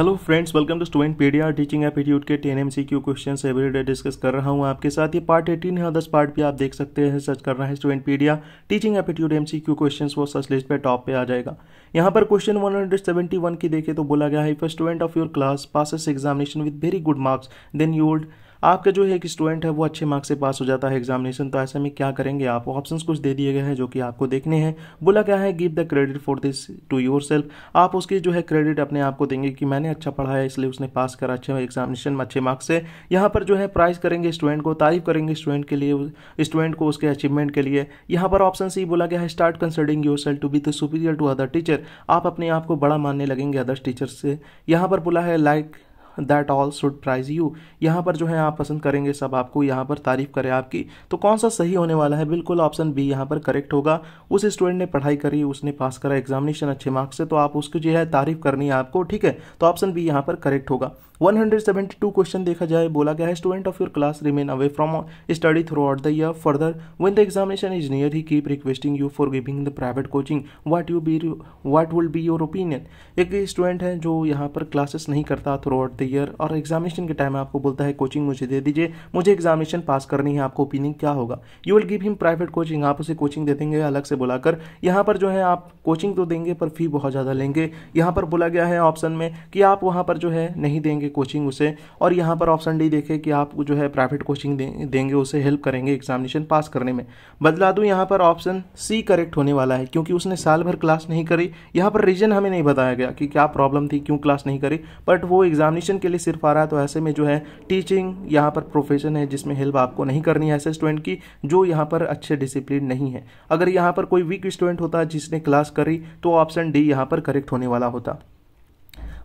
hello friends welcome to student PDR teaching aptitude के ten Q question everyday discuss कर रहा हूं आपके साथ ये पार्ट एटीन है दस पार्ट भी आप देख सकते हैं सर्च करना है student pedia teaching M C Q question वो सर्च लिस्ट पे टॉप पे आ जाएगा यहाँ पर question one hundred seventy one की देखें तो बोला गया है first student of your class passes examination with very good marks then you would आपका जो है एक स्टूडेंट है वो अच्छे मार्क्स से पास हो जाता है एग्जामिनेशन तो ऐसे में क्या करेंगे आप ऑप्शन कुछ दे दिए गए हैं जो कि आपको देखने हैं बोला क्या है give the credit for this to yourself आप उसकी जो है क्रेडिट अपने आप को देंगे कि मैंने अच्छा पढ़ा है इसलिए उसने पास करा अच्छे एग्जामिनेशन में अच्छे मार्क्स से यहाँ पर जो है प्राइज करेंगे स्टूडेंट को तारीफ करेंगे स्टूडेंट के लिए स्टूडेंट को उसके अचीवमेंट के लिए यहाँ पर ऑप्शन सी बोला गया है start considering yourself to be the superior to other teacher आप अपने आप को बड़ा मानने लगेंगे अदर्स टीचर से यहाँ पर बोला है like like, that all should praise you यहाँ पर जो है आप पसंद करेंगे सब आपको यहाँ पर तारीफ करें आपकी तो कौन सा सही होने वाला है बिल्कुल ऑप्शन बी यहाँ पर करेक्ट होगा उस स्टूडेंट ने पढ़ाई करी उसने पास करा एग्जामिनेशन अच्छे मार्क्स से तो आप उसकी जो है तारीफ करनी है आपको ठीक है तो ऑप्शन बी यहाँ पर करेक्ट होगा 172 क्वेश्चन देखा जाए बोला गया है student of your class remain away from study throughout the year further when the examination is near he keep requesting you for giving the private coaching what you be what will be your opinion एक student है जो यहाँ पर classes नहीं करता throughout the year और examination के time आपको बोलता है कोचिंग मुझे दे दीजिए मुझे एग्जामिनेशन पास करनी है आपको ओपिनियन क्या होगा you will give him private coaching आप उसे कोचिंग दे देंगे अलग से बुलाकर यहाँ पर जो है आप कोचिंग तो देंगे पर फी बहुत ज़्यादा लेंगे यहाँ पर बोला गया है ऑप्शन में कि आप वहाँ पर जो है नहीं देंगे कोचिंग उसे और यहाँ पर ऑप्शन डी देखे कि आप जो है प्राइवेट कोचिंग देंगे उसे हेल्प करेंगे एग्जामिनेशन पास करने में बदला दूँ यहाँ पर ऑप्शन सी करेक्ट होने वाला है क्योंकि उसने साल भर क्लास नहीं करी यहाँ पर रीज़न हमें नहीं बताया गया कि क्या प्रॉब्लम थी क्यों क्लास नहीं करी बट वो एग्जामिनेशन के लिए सिर्फ आ रहा है तो ऐसे में जो है टीचिंग यहाँ पर प्रोफेशन है जिसमें हेल्प आपको नहीं करनी है ऐसे स्टूडेंट की जो यहाँ पर अच्छे डिसिप्लिन नहीं है अगर यहाँ पर कोई वीक स्टूडेंट होता जिसने क्लास करी तो ऑप्शन डी यहाँ पर करेक्ट होने वाला होता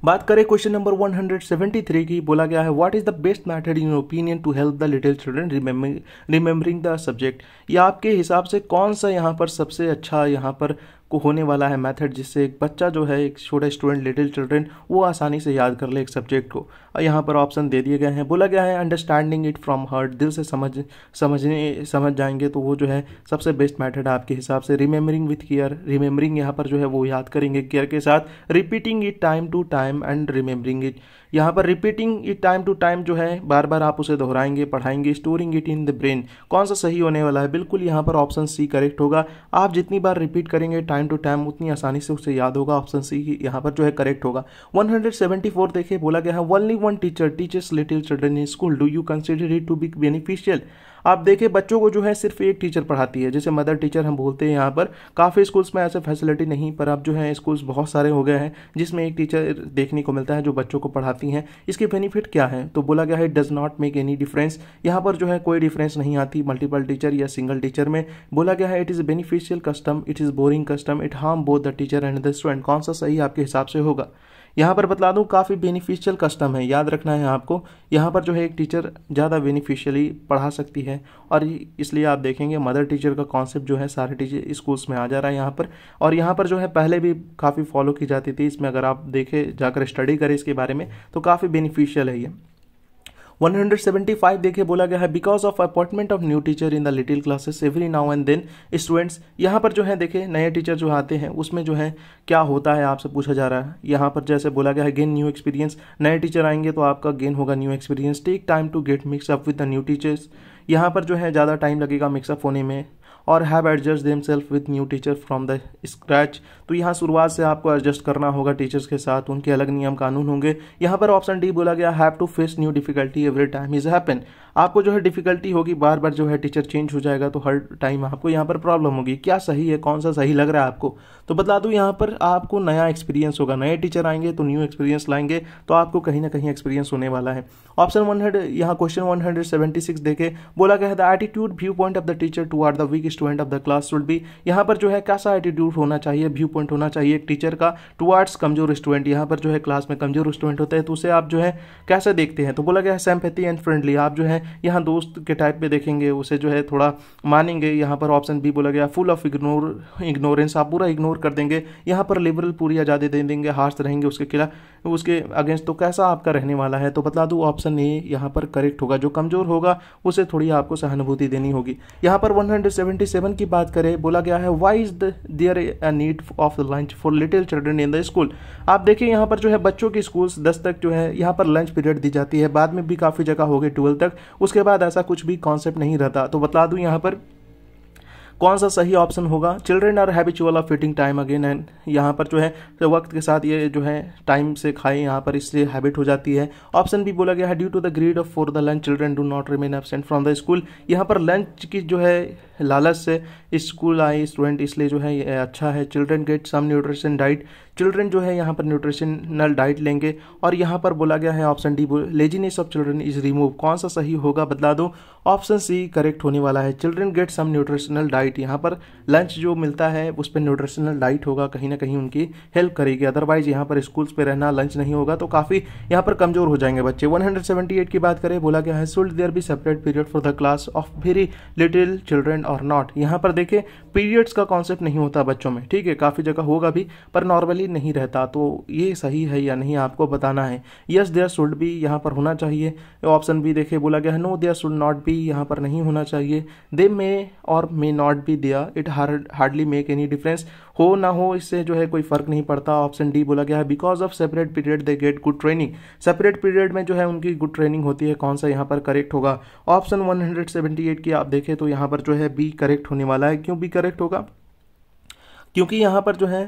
बात करें क्वेश्चन नंबर 173 की बोला गया है what is the best method in opinion to help the little children remembering the subject या आपके हिसाब से कौन सा यहाँ पर सबसे अच्छा यहाँ पर होने वाला है मेथड जिससे एक बच्चा जो है एक छोटा स्टूडेंट लिटिल चिल्ड्रेन वो आसानी से याद कर ले एक सब्जेक्ट को और यहाँ पर ऑप्शन दे दिए गए हैं बोला गया है अंडरस्टैंडिंग इट फ्रॉम हर्ट दिल से समझ समझने समझ जाएंगे तो वो जो है सबसे बेस्ट मैथड है आपके हिसाब से रिमेम्बरिंग विथ केयर रिमेम्बरिंग यहाँ पर जो है वो याद करेंगे केयर के साथ repeating it time to time and remembering it यहाँ पर repeating it time to time जो है बार बार आप उसे दोहराएंगे पढ़ाएंगे storing it in the brain कौन सा सही होने वाला है बिल्कुल यहाँ पर ऑप्शन सी करेक्ट होगा आप जितनी बार रिपीट करेंगे टाइम टू टाइम उतनी आसानी से उसे याद होगा ऑप्शन सी यहाँ पर जो है करेक्ट होगा 174 देखिए बोला गया है only one teacher teachers little children in school do you consider it to be beneficial आप देखें बच्चों को जो है सिर्फ एक टीचर पढ़ाती है जैसे मदर टीचर हम बोलते हैं यहाँ पर काफ़ी स्कूल्स में ऐसे फैसिलिटी नहीं पर अब जो है स्कूल्स बहुत सारे हो गए हैं जिसमें एक टीचर देखने को मिलता है जो बच्चों को पढ़ाती हैं इसके बेनिफिट क्या है तो बोला गया है does not make any difference यहाँ पर जो है कोई डिफरेंस नहीं आती मल्टीपल टीचर या सिंगल टीचर में बोला गया है it is beneficial custom it is boring custom it harm both the teacher and the student कौन सा सही आपके हिसाब से होगा यहाँ पर बता दूँ काफ़ी बेनिफिशियल कस्टम है याद रखना है आपको यहाँ पर जो है एक टीचर ज़्यादा बेनिफिशियली पढ़ा सकती है और इसलिए आप देखेंगे मदर टीचर का कॉन्सेप्ट जो है सारे टीचर स्कूल्स में आ जा रहा है यहाँ पर और यहाँ पर जो है पहले भी काफ़ी फॉलो की जाती थी इसमें अगर आप देखें जाकर स्टडी करें इसके बारे में तो काफ़ी बेनिफिशियल है ये 175 देखिए बोला गया है because of appointment of new teacher in the little classes every now and then students यहाँ पर जो है देखिए नए टीचर जो आते हैं उसमें जो है क्या होता है आपसे पूछा जा रहा है यहाँ पर जैसे बोला गया है गेन न्यू एक्सपीरियंस नए टीचर आएंगे तो आपका गेन होगा new experience take time to get mix up with the new teachers यहाँ पर जो है ज़्यादा टाइम लगेगा मिक्सअप होने में और have adjust themselves with new teacher from the scratch तो यहाँ शुरुआत से आपको एडजस्ट करना होगा टीचर्स के साथ उनके अलग नियम कानून होंगे यहाँ पर ऑप्शन डी बोला गया have to face new difficulty every time is happen आपको जो है डिफिकल्टी होगी बार बार जो है टीचर चेंज हो जाएगा तो हर टाइम आपको यहाँ पर प्रॉब्लम होगी क्या सही है कौन सा सही लग रहा है आपको तो बता दूँ यहाँ पर आपको नया एक्सपीरियंस होगा नए टीचर आएंगे तो न्यू एक्सपीरियंस लाएंगे तो आपको कहीं ना कहीं एक्सपीरियंस होने वाला है ऑप्शन वन हंड्रेड यहाँ question one hundred seventy six देखे बोला गया है the attitude viewpoint of the teacher towards the weak student of the class should भी यहाँ पर जो है कैसा एटीट्यूड होना चाहिए व्यू पॉइंट होना चाहिए एक टीचर का टुवार्ड्स कमजोर स्टूडेंट यहाँ पर जो है क्लास में कमजोर स्टूडेंट होता है तो उसे आप जो है कैसे देखते हैं तो बोला गया है सैम्पैथी एंड फ्रेंडली आप जो है यहाँ दोस्त के टाइप में देखेंगे उसे जो है थोड़ा मानेंगे यहाँ पर ऑप्शन बी बोला गया फुल ऑफ इग्नोर इग्नोरेंस आप पूरा इग्नोर कर देंगे यहाँ पर लिबरल पूरी आज़ादी दे देंगे हार्श रहेंगे उसके खिलाफ उसके अगेंस्ट तो कैसा आपका रहने वाला है तो बता दूँ ऑप्शन ए यहाँ पर करेक्ट होगा जो कमज़ोर होगा उसे थोड़ी आपको सहानुभूति देनी होगी यहाँ पर 177 की बात करें बोला गया है why is there a need of lunch for little children in the school आप देखिए यहाँ पर जो है बच्चों की स्कूल्स दस तक जो है यहाँ पर लंच पीरियड दी जाती है बाद में भी काफ़ी जगह हो गई ट्वेल्थ तक उसके बाद ऐसा कुछ भी कॉन्सेप्ट नहीं रहता तो बता दूँ यहाँ पर कौन सा सही ऑप्शन होगा children are habitual of fitting time again and यहाँ पर जो है तो वक्त के साथ ये जो है टाइम से खाएं यहाँ पर इसलिए हैबिट हो जाती है ऑप्शन भी बोला गया है due to the greed of for the lunch children do not remain absent from the school यहाँ पर लंच की जो है लालच से स्कूल आए स्टूडेंट इसलिए जो है ये अच्छा है children get some nutrition diet children जो है यहाँ पर न्यूट्रिशनल डाइट लेंगे और यहाँ पर बोला गया है option D laziness of children is remove कौन सा सही होगा बता दो ऑप्शन सी करेक्ट होने वाला है children get some nutritional diet यहाँ पर लंच जो मिलता है उस पर न्यूट्रिशनल डाइट होगा कहीं ना कहीं उनकी हेल्प करेगी अदरवाइज यहाँ पर स्कूल्स पर रहना लंच नहीं होगा तो काफ़ी यहाँ पर कमजोर हो जाएंगे बच्चे वन की बात करें बोला गया है should there be separate period for the class of very little children or not यहाँ पर देखिए पीरियड्स का कॉन्सेप्ट नहीं होता बच्चों में ठीक है काफ़ी जगह होगा भी पर नॉर्मली नहीं रहता तो ये सही है या नहीं आपको बताना है यस देयर शुड बी यहाँ पर होना चाहिए ऑप्शन बी देखिए बोला गया है no there should not be यहाँ पर नहीं होना चाहिए they may or may not be there it hardly make any difference हो ना हो इससे जो है कोई फर्क नहीं पड़ता ऑप्शन डी बोला गया है because of separate period they get good training separate period में जो है उनकी गुड ट्रेनिंग होती है कौन सा यहाँ पर करेक्ट होगा ऑप्शन 178 की आप देखें तो यहाँ पर जो है बी करेक्ट होने वाला है क्यों बी करेक्ट होगा क्योंकि यहाँ पर जो है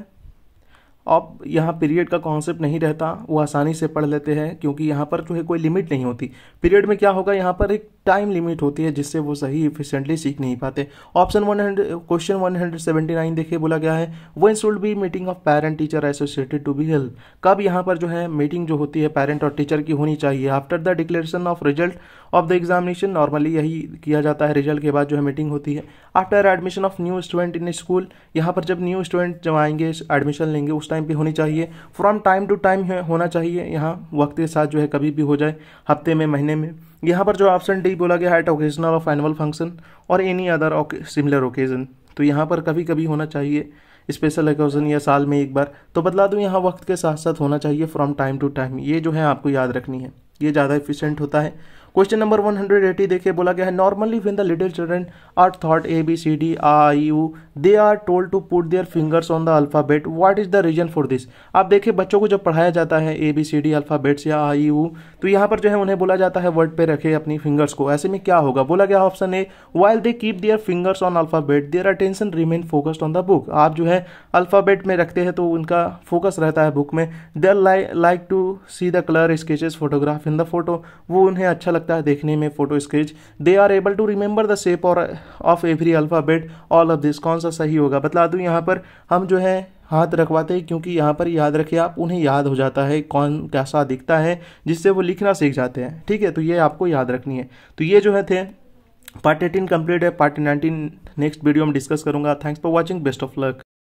अब यहाँ पीरियड का कॉन्सेप्ट नहीं रहता वो आसानी से पढ़ लेते हैं क्योंकि यहाँ पर जो है कोई लिमिट नहीं होती पीरियड में क्या होगा यहाँ पर एक टाइम लिमिट होती है जिससे वो सही इफिशेंटली सीख नहीं पाते option one question one hundred seventy nine देखिए बोला गया है when should be meeting of parent teacher associated to be held कब यहाँ पर जो है मीटिंग जो होती है पेरेंट और टीचर की होनी चाहिए after the declaration of result of the examination normally यही किया जाता है रिजल्ट के बाद जो है मीटिंग होती है after admission of new student in school यहाँ पर जब न्यू स्टूडेंट जब आएंगे एडमिशन लेंगे उस टाइम पे होनी चाहिए फ्रॉम टाइम टू टाइम होना चाहिए यहाँ वक्त के साथ जो है कभी भी हो जाए हफ्ते में महीने में यहाँ पर जो ऑप्शन डी बोला गया है at occasional of annual function or any other similar occasion तो यहाँ पर कभी कभी होना चाहिए स्पेशल ओकेजन या साल में एक बार तो बदला दूँ यहाँ वक्त के साथ साथ होना चाहिए फ्रॉम टाइम टू टाइम ये जो है आपको याद रखनी है ये ज़्यादा इफिशियंट होता है क्वेश्चन नंबर 180 देखिए बोला गया है normally when the little children are taught A B C D I U they are told to put their fingers on the alphabet what is the reason for this आप देखिए बच्चों को जब पढ़ाया जाता है A B C D alphabets या I you तो यहाँ पर जो है उन्हें बोला जाता है वर्ड पे रखे अपनी फिंगर्स को ऐसे में क्या होगा बोला गया option A while they keep their fingers on alphabet their attention remain focused on the book आप जो है अल्फ़ाबेट में रखते हैं तो उनका फोकस रहता है बुक में their like to see the colour sketches photograph in the photo वो उन्हें अच्छा लगता है देखने में photo sketch they are able to remember the shape और of every alphabet all of this कॉन्स सा सही होगा बतला दूँ यहाँ पर हम जो है हाथ रखवाते हैं क्योंकि यहाँ पर याद रखिए आप उन्हें याद हो जाता है कौन कैसा दिखता है जिससे वो लिखना सीख जाते हैं ठीक है तो ये आपको याद रखनी है तो ये जो है थे पार्ट एटीन कंप्लीट है पार्ट नाइनटीन नेक्स्ट वीडियो में डिस्कस करूंगा thanks for watching best of luck